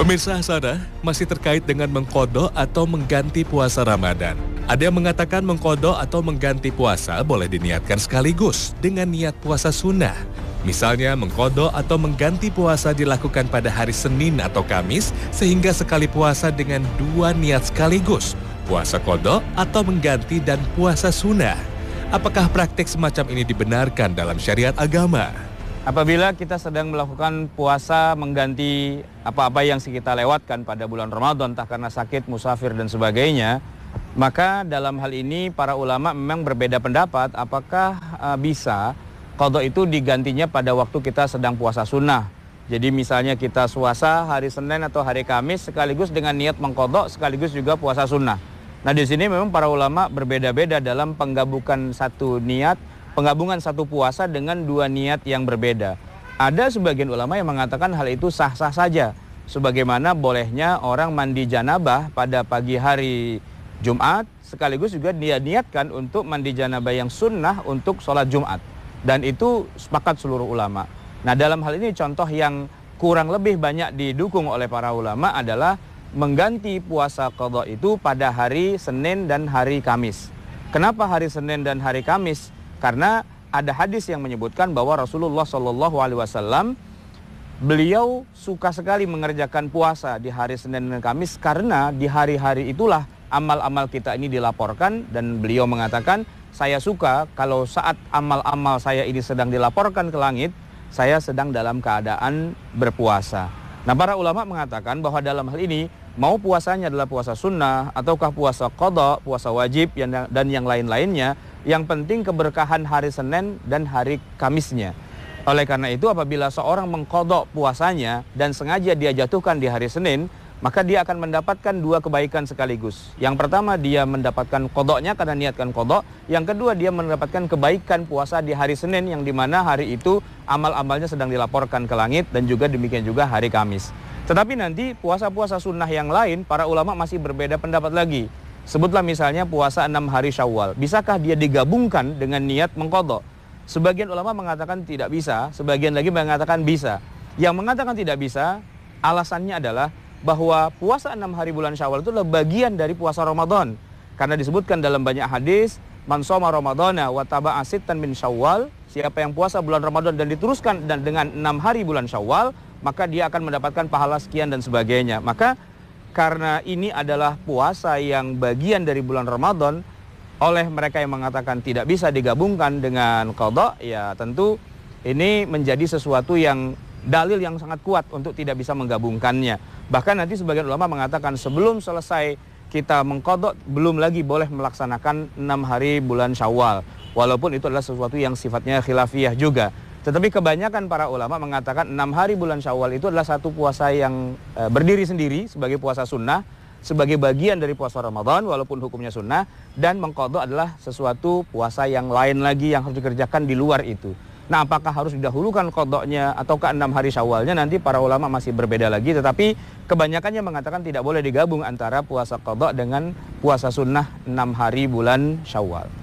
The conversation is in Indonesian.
Pemirsa Hasanah, masih terkait dengan mengkodo atau mengganti puasa Ramadan. Ada yang mengatakan mengkodo atau mengganti puasa boleh diniatkan sekaligus dengan niat puasa sunnah. Misalnya mengkodo atau mengganti puasa dilakukan pada hari Senin atau Kamis sehingga sekali puasa dengan dua niat sekaligus, puasa kodo atau mengganti dan puasa sunnah. Apakah praktik semacam ini dibenarkan dalam syariat agama? Apabila kita sedang melakukan puasa mengganti apa-apa yang kita lewatkan pada bulan Ramadan, tak karena sakit, musafir, dan sebagainya, maka dalam hal ini para ulama memang berbeda pendapat apakah uh, bisa kodok itu digantinya pada waktu kita sedang puasa sunnah. Jadi misalnya kita suasa hari Senin atau hari Kamis sekaligus dengan niat mengkodok sekaligus juga puasa sunnah. Nah di sini memang para ulama berbeda-beda dalam penggabukan satu niat penggabungan satu puasa dengan dua niat yang berbeda. Ada sebagian ulama yang mengatakan hal itu sah-sah saja, sebagaimana bolehnya orang mandi janabah pada pagi hari Jumat, sekaligus juga dia niatkan untuk mandi janabah yang sunnah untuk sholat Jumat. Dan itu sepakat seluruh ulama. Nah dalam hal ini contoh yang kurang lebih banyak didukung oleh para ulama adalah mengganti puasa qadha itu pada hari Senin dan hari Kamis. Kenapa hari Senin dan hari Kamis? Karena ada hadis yang menyebutkan bahwa Rasulullah Shallallahu Alaihi Wasallam beliau suka sekali mengerjakan puasa di hari Senin dan Kamis karena di hari-hari itulah amal-amal kita ini dilaporkan dan beliau mengatakan saya suka kalau saat amal-amal saya ini sedang dilaporkan ke langit saya sedang dalam keadaan berpuasa. Nah para ulama mengatakan bahwa dalam hal ini mau puasanya adalah puasa sunnah ataukah puasa kodok, puasa wajib dan yang lain-lainnya yang penting keberkahan hari Senin dan hari Kamisnya. Oleh karena itu apabila seorang mengkodok puasanya dan sengaja dia jatuhkan di hari Senin, maka dia akan mendapatkan dua kebaikan sekaligus. Yang pertama dia mendapatkan kodoknya karena niatkan kodok. Yang kedua dia mendapatkan kebaikan puasa di hari Senin yang dimana hari itu amal-amalnya sedang dilaporkan ke langit dan juga demikian juga hari Kamis. Tetapi nanti puasa-puasa sunnah yang lain para ulama masih berbeda pendapat lagi Sebutlah misalnya puasa enam hari Syawal. Bisakah dia digabungkan dengan niat mengkodok? Sebagian ulama mengatakan tidak bisa, sebagian lagi mengatakan bisa. Yang mengatakan tidak bisa, alasannya adalah bahwa puasa enam hari bulan Syawal itu adalah bagian dari puasa Ramadan. Karena disebutkan dalam banyak hadis, man soma Ramadana wa taba'a tan min Syawal, siapa yang puasa bulan Ramadan dan diteruskan dan dengan enam hari bulan Syawal, maka dia akan mendapatkan pahala sekian dan sebagainya. Maka karena ini adalah puasa yang bagian dari bulan Ramadan oleh mereka yang mengatakan tidak bisa digabungkan dengan qada ya tentu ini menjadi sesuatu yang dalil yang sangat kuat untuk tidak bisa menggabungkannya. Bahkan nanti sebagian ulama mengatakan sebelum selesai kita mengkodok belum lagi boleh melaksanakan enam hari bulan syawal. Walaupun itu adalah sesuatu yang sifatnya khilafiyah juga. Tetapi kebanyakan para ulama mengatakan enam hari bulan Syawal itu adalah satu puasa yang e, berdiri sendiri sebagai puasa sunnah, sebagai bagian dari puasa Ramadan walaupun hukumnya sunnah dan mengkodok adalah sesuatu puasa yang lain lagi yang harus dikerjakan di luar itu. Nah, apakah harus didahulukan kodoknya atau ke enam hari syawalnya nanti para ulama masih berbeda lagi. Tetapi kebanyakannya mengatakan tidak boleh digabung antara puasa kodok dengan puasa sunnah enam hari bulan syawal.